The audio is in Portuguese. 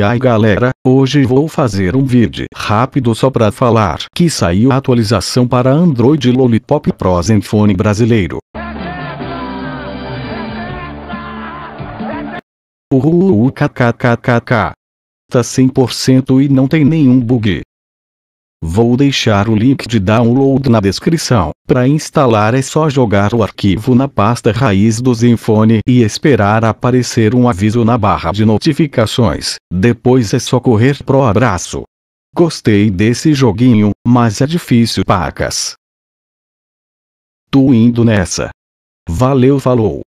E aí galera, hoje vou fazer um vídeo rápido só pra falar que saiu a atualização para Android Lollipop Pro Zenfone brasileiro. Uhul kkkkk. Tá 100% e não tem nenhum bug. Vou deixar o link de download na descrição. Para instalar é só jogar o arquivo na pasta raiz do Zenfone e esperar aparecer um aviso na barra de notificações. Depois é só correr pro abraço. Gostei desse joguinho, mas é difícil pacas. Tô indo nessa. Valeu falou.